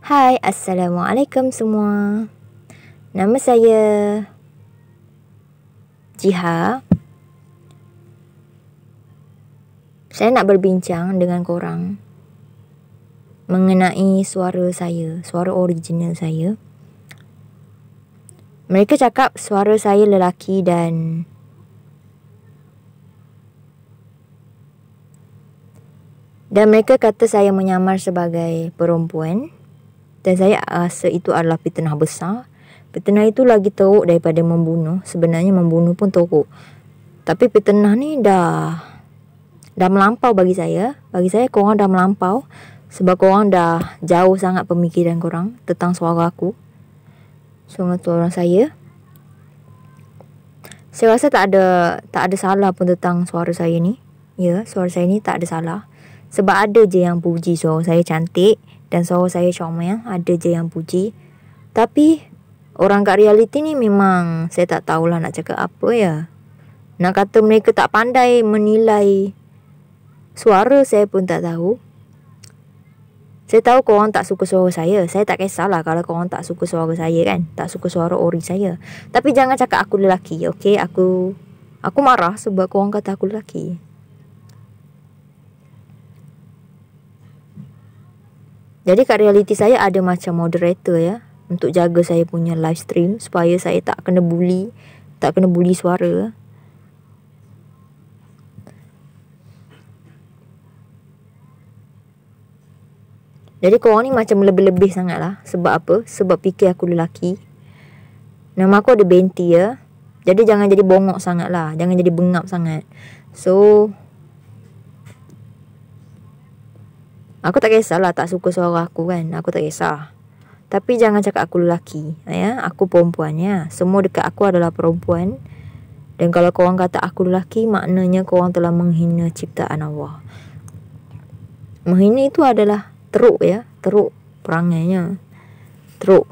Hai, Assalamualaikum semua. Nama saya Jiha. Saya nak berbincang dengan korang mengenai suara saya, suara original saya. Mereka cakap suara saya lelaki dan dan mereka kata saya menyamar sebagai perempuan dan saya rasa itu adalah fitnah besar. Fitnah itu lagi teruk daripada membunuh. Sebenarnya membunuh pun teruk. Tapi fitnah ni dah dah melampau bagi saya. Bagi saya korang dah melampau. Sebab korang dah jauh sangat pemikiran korang tentang suara aku. Suara tu orang saya. Saya rasa tak ada tak ada salah pun tentang suara saya ni. Ya, suara saya ni tak ada salah. Sebab ada je yang puji suara saya cantik dan suara saya comel ya. Ada je yang puji. Tapi orang kat realiti ni memang saya tak tahulah nak cakap apa ya. Nak kata mereka tak pandai menilai suara saya pun tak tahu. Saya tahu korang tak suka suara saya. Saya tak kisahlah kalau korang tak suka suara saya kan. Tak suka suara ori saya. Tapi jangan cakap aku lelaki. Okay, aku aku marah sebab korang kata aku lelaki. Jadi kat reality saya ada macam moderator ya untuk jaga saya punya live stream supaya saya tak kena bully, tak kena bully suara. Jadi korang ni macam lebih-lebih sangat lah. Sebab apa? Sebab fikir aku lelaki. Nama aku ada Benti ya. Jadi jangan jadi bongok sangat lah. Jangan jadi bengap sangat. So, Aku tak kisahlah tak suka suara aku kan. Aku tak kisah. Tapi jangan cakap aku lelaki. Ya? Aku perempuan ya. Semua dekat aku adalah perempuan. Dan kalau korang kata aku lelaki, maknanya korang telah menghina ciptaan Allah. Menghina itu adalah teruk ya. Teruk perangainya. Teruk.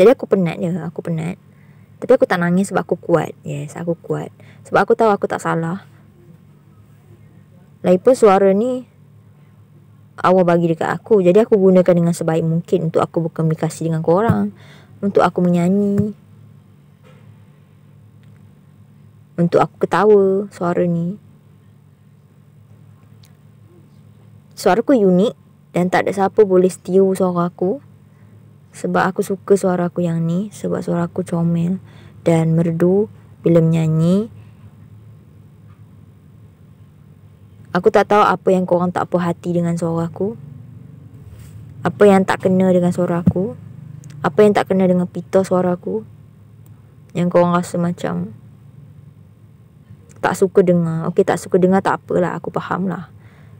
Jadi aku penat je. Aku penat. Tapi aku tak nangis sebab aku kuat. Yes, aku kuat. Sebab aku tahu aku tak salah. Aku tak salah. Lagipun suara ni Awak bagi dekat aku Jadi aku gunakan dengan sebaik mungkin Untuk aku berkomunikasi dengan korang Untuk aku menyanyi Untuk aku ketawa suara ni Suara aku unik Dan tak ada siapa boleh setiu suara aku Sebab aku suka suara aku yang ni Sebab suara aku comel Dan merdu Bila menyanyi Aku tak tahu apa yang korang tak puas hati dengan suara aku Apa yang tak kena dengan suara aku Apa yang tak kena dengan pita suara aku Yang korang rasa macam Tak suka dengar Okey tak suka dengar tak apalah aku faham lah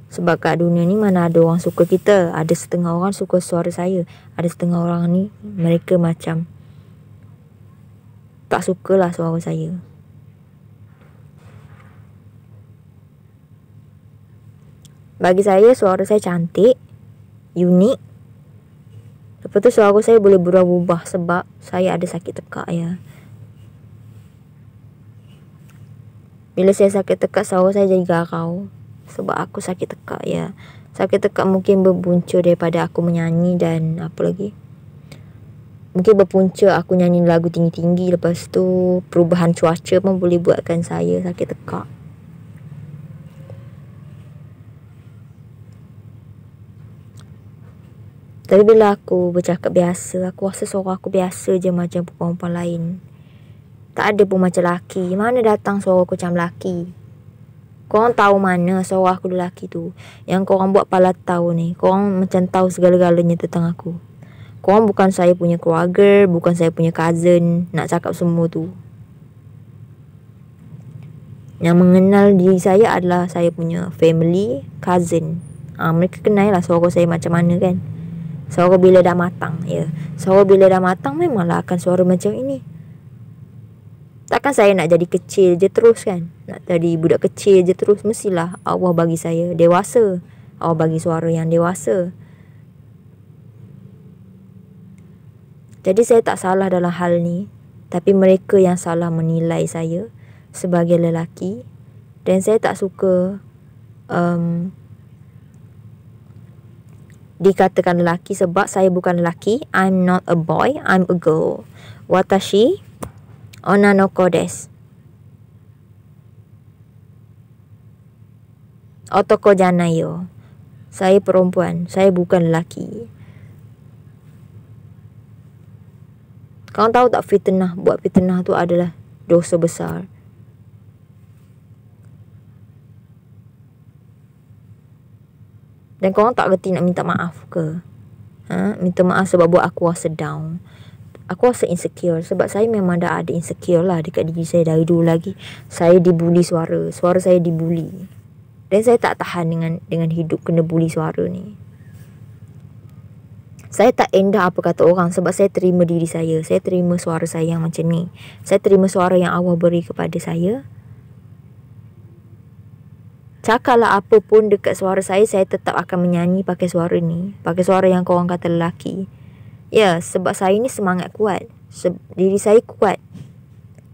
sebab kat dunia ni mana ada orang suka kita Ada setengah orang suka suara saya Ada setengah orang ni Mereka macam Tak sukalah suara saya Bagi saya suara saya cantik, unik. Lepas tu suara saya boleh berubah-ubah sebab saya ada sakit tekak ya. Bila saya sakit tekak suara saya jadi garau sebab aku sakit tekak ya. Sakit tekak mungkin berpunca daripada aku menyanyi dan apa lagi? Mungkin berpunca aku nyanyi lagu tinggi-tinggi lepas tu perubahan cuaca pun boleh buatkan saya sakit tekak. Tapi bila aku bercakap biasa, aku rasa suara aku biasa je macam perempuan lain. Tak ada pun macam lelaki. Mana datang suara aku macam lelaki? Korang tahu mana suara aku lelaki tu. Yang korang buat pala tahu ni. Korang macam tahu segala-galanya tentang aku. Korang bukan saya punya keluarga. Bukan saya punya cousin. Nak cakap semua tu. Yang mengenal diri saya adalah saya punya family, cousin. Ha, mereka kenailah suara saya macam mana kan. Suara bila dah matang ya. Suara bila dah matang memanglah akan suara macam ini Takkan saya nak jadi kecil je terus kan Nak jadi budak kecil je terus Mestilah Allah bagi saya dewasa Allah bagi suara yang dewasa Jadi saya tak salah dalam hal ni Tapi mereka yang salah menilai saya Sebagai lelaki Dan saya tak suka um, dikatakan lelaki sebab saya bukan lelaki. I'm not a boy, I'm a girl. Watashi onanoko desu. Otoko janai Saya perempuan, saya bukan lelaki. Kau tahu tak fitnah, buat fitnah tu adalah dosa besar. Dan korang tak reti nak minta maaf ke ha? Minta maaf sebab buat aku rasa down Aku rasa insecure Sebab saya memang dah ada insecure lah Dekat diri saya dari dulu lagi Saya dibuli suara Suara saya dibuli Dan saya tak tahan dengan dengan hidup kena buli suara ni saya tak endah apa kata orang sebab saya terima diri saya. Saya terima suara saya yang macam ni. Saya terima suara yang Allah beri kepada saya cakaplah apa pun dekat suara saya saya tetap akan menyanyi pakai suara ni pakai suara yang korang kata lelaki ya sebab saya ni semangat kuat Se- diri saya kuat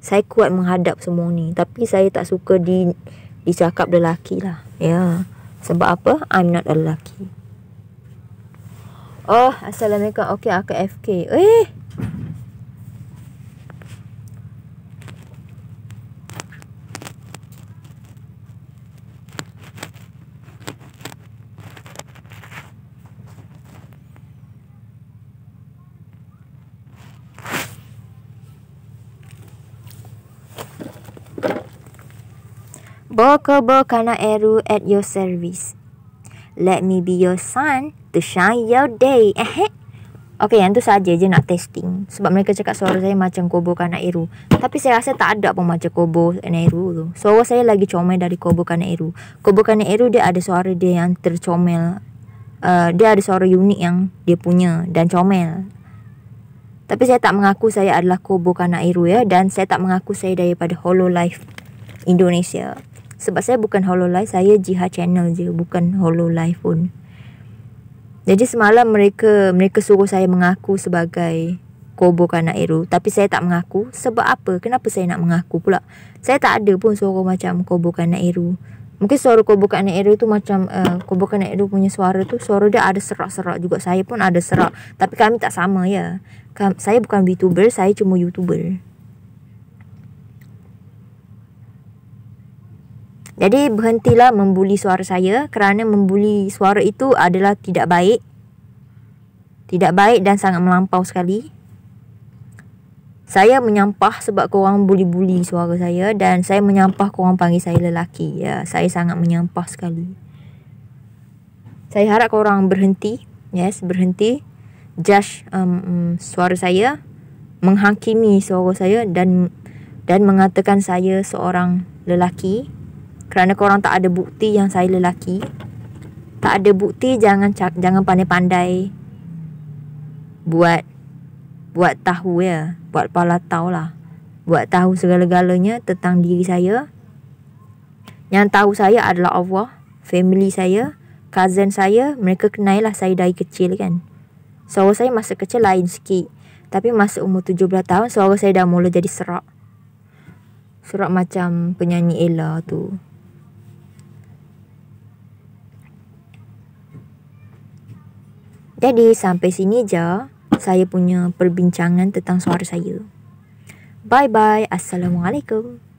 saya kuat menghadap semua ni tapi saya tak suka di dicakap lelaki lah ya sebab apa I'm not a lelaki Oh, Assalamualaikum. Okay, aku FK. Eh, Bokobo Kanaeru at your service. Let me be your sun to shine your day. Eh, Okay, yang tu saja je nak testing. Sebab mereka cakap suara saya macam Kobo Kanaeru. Tapi saya rasa tak ada pun macam Kobo Kanaeru tu. Suara saya lagi comel dari Kobo Kanaeru. Kobo Kanaeru dia ada suara dia yang tercomel. Uh, dia ada suara unik yang dia punya dan comel. Tapi saya tak mengaku saya adalah Kobo Kanairu ya. Dan saya tak mengaku saya daripada Hololife Indonesia sebab saya bukan hololive saya jihad channel je bukan hololive pun jadi semalam mereka mereka suruh saya mengaku sebagai kobo kanak Eru tapi saya tak mengaku sebab apa kenapa saya nak mengaku pula saya tak ada pun suara macam kobo kanak Eru mungkin suara kobo kanak Eru tu macam uh, kobo kanak Eru punya suara tu suara dia ada serak-serak juga saya pun ada serak tapi kami tak sama ya saya bukan VTuber saya cuma YouTuber Jadi berhentilah membuli suara saya kerana membuli suara itu adalah tidak baik. Tidak baik dan sangat melampau sekali. Saya menyampah sebab korang buli-buli suara saya dan saya menyampah korang panggil saya lelaki. Ya, saya sangat menyampah sekali. Saya harap korang berhenti. Yes, berhenti. Judge um, um suara saya. Menghakimi suara saya dan dan mengatakan saya seorang lelaki. Lelaki. Kerana korang tak ada bukti yang saya lelaki. Tak ada bukti jangan jangan pandai-pandai buat buat tahu ya, buat pala tahu lah. Buat tahu segala-galanya tentang diri saya. Yang tahu saya adalah Allah, family saya, cousin saya, mereka kenailah saya dari kecil kan. Suara saya masa kecil lain sikit. Tapi masa umur 17 tahun, suara saya dah mula jadi serak. Serak macam penyanyi Ella tu. Jadi sampai sini je saya punya perbincangan tentang suara saya. Bye bye. Assalamualaikum.